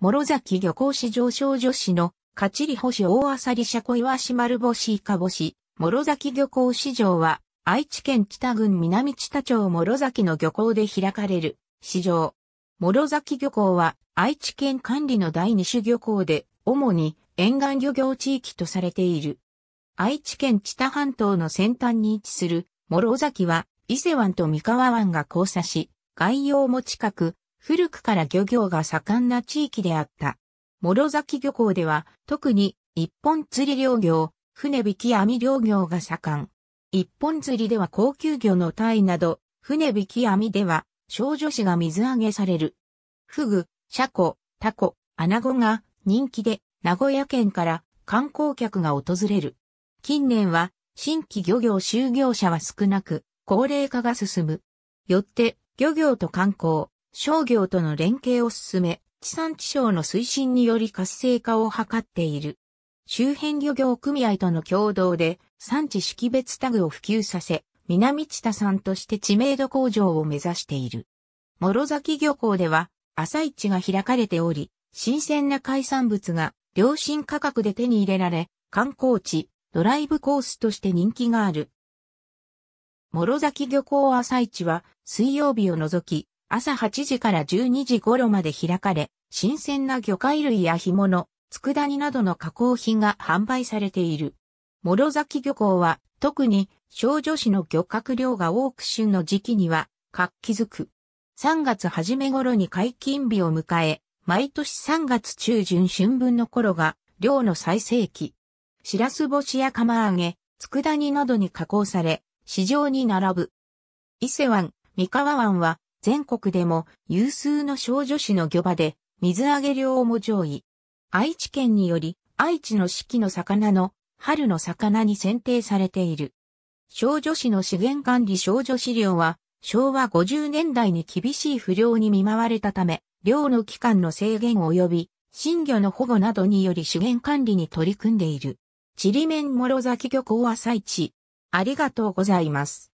諸崎漁港市上昇女子の、カチリ星大あさりワシマルボシイカボシ、諸崎漁港市場は、愛知県北郡南千田町諸崎の漁港で開かれる、市場。諸崎漁港は、愛知県管理の第二種漁港で、主に沿岸漁業地域とされている。愛知県知多半島の先端に位置する、諸崎は、伊勢湾と三河湾が交差し、概要も近く、古くから漁業が盛んな地域であった。諸崎漁港では、特に一本釣り漁業、船引き網漁業が盛ん。一本釣りでは高級魚のタイなど、船引き網では少女子が水揚げされる。フグ、シャコ、タコ、アナゴが人気で名古屋県から観光客が訪れる。近年は新規漁業就業者は少なく高齢化が進む。よって漁業と観光、商業との連携を進め、地産地消の推進により活性化を図っている。周辺漁業組合との共同で産地識別タグを普及させ、南知多産として知名度向上を目指している。諸崎漁港では朝市が開かれており、新鮮な海産物が良心価格で手に入れられ、観光地、ドライブコースとして人気がある。諸崎漁港朝市は水曜日を除き朝8時から12時頃まで開かれ、新鮮な魚介類や干物、佃煮などの加工品が販売されている。諸崎漁港は、特に少女市の漁獲量が多く旬の時期には、活気づく。3月初め頃に解禁日を迎え、毎年3月中旬春分の頃が、漁の最盛期。しらす干しや釜揚げ、佃煮などに加工され、市場に並ぶ。伊勢湾、三河湾は全国でも有数の少女市の漁場で、水揚げ量も上位。愛知県により、愛知の四季の魚の、春の魚に選定されている。少女市の資源管理少女資料は、昭和50年代に厳しい不良に見舞われたため、量の期間の制限及び、新魚の保護などにより資源管理に取り組んでいる。ちりめんもろざき漁港朝市。ありがとうございます。